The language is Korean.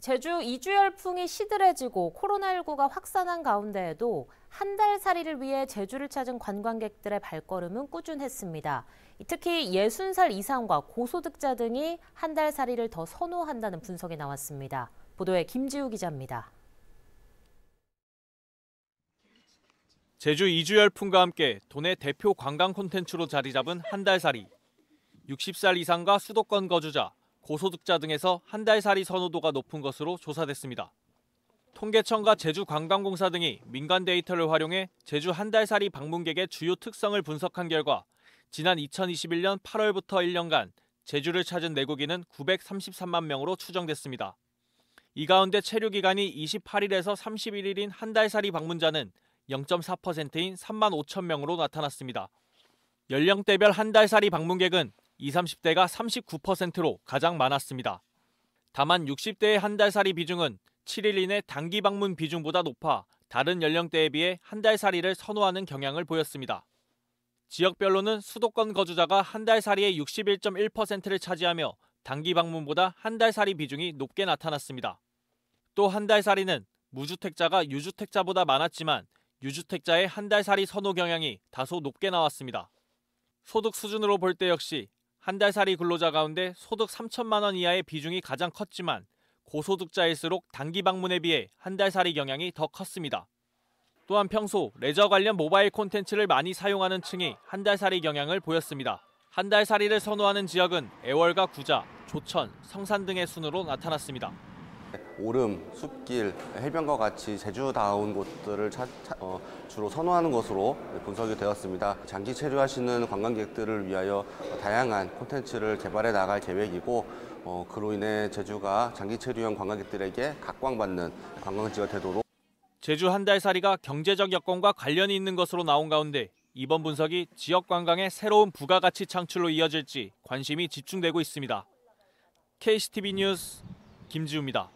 제주 이주 열풍이 시들해지고 코로나19가 확산한 가운데에도 한달 살이를 위해 제주를 찾은 관광객들의 발걸음은 꾸준했습니다. 특히 60살 이상과 고소득자 등이 한달 살이를 더 선호한다는 분석이 나왔습니다. 보도에 김지우 기자입니다. 제주 이주 열풍과 함께 도내 대표 관광 콘텐츠로 자리 잡은 한달 살이. 60살 이상과 수도권 거주자, 고소득자 등에서 한달 살이 선호도가 높은 것으로 조사됐습니다. 통계청과 제주관광공사 등이 민간 데이터를 활용해 제주 한달 살이 방문객의 주요 특성을 분석한 결과 지난 2021년 8월부터 1년간 제주를 찾은 내국인은 933만 명으로 추정됐습니다. 이 가운데 체류 기간이 28일에서 31일인 한달 살이 방문자는 0.4%인 3만 5천 명으로 나타났습니다. 연령대별 한달 살이 방문객은 20, 30대가 39%로 가장 많았습니다. 다만 60대의 한달 살이 비중은 7일 이내 단기 방문 비중보다 높아 다른 연령대에 비해 한달 살이를 선호하는 경향을 보였습니다. 지역별로는 수도권 거주자가 한달 살이의 61.1%를 차지하며 단기 방문보다 한달 살이 비중이 높게 나타났습니다. 또 한달 살이는 무주택자가 유주택자보다 많았지만 유주택자의 한달 살이 선호 경향이 다소 높게 나왔습니다. 소득 수준으로 볼 때 역시 한 달살이 근로자 가운데 소득 3천만 원 이하의 비중이 가장 컸지만 고소득자일수록 단기 방문에 비해 한 달살이 경향이 더 컸습니다. 또한 평소 레저 관련 모바일 콘텐츠를 많이 사용하는 층이 한 달살이 경향을 보였습니다. 한 달살이를 선호하는 지역은 애월과 구자, 조천, 성산 등의 순으로 나타났습니다. 오름, 숲길, 해변과 같이 제주다운 곳들을 차, 차, 어, 주로 선호하는 것으로 분석이 되었습니다. 장기 체류하시는 관광객들을 위하여 다양한 콘텐츠를 개발해 나갈 계획이고 어, 그로 인해 제주가 장기 체류형 관광객들에게 각광받는 관광지가 되도록 제주 한 달 살이가 경제적 여건과 관련이 있는 것으로 나온 가운데 이번 분석이 지역 관광의 새로운 부가가치 창출로 이어질지 관심이 집중되고 있습니다. KCTV 뉴스 김지우입니다.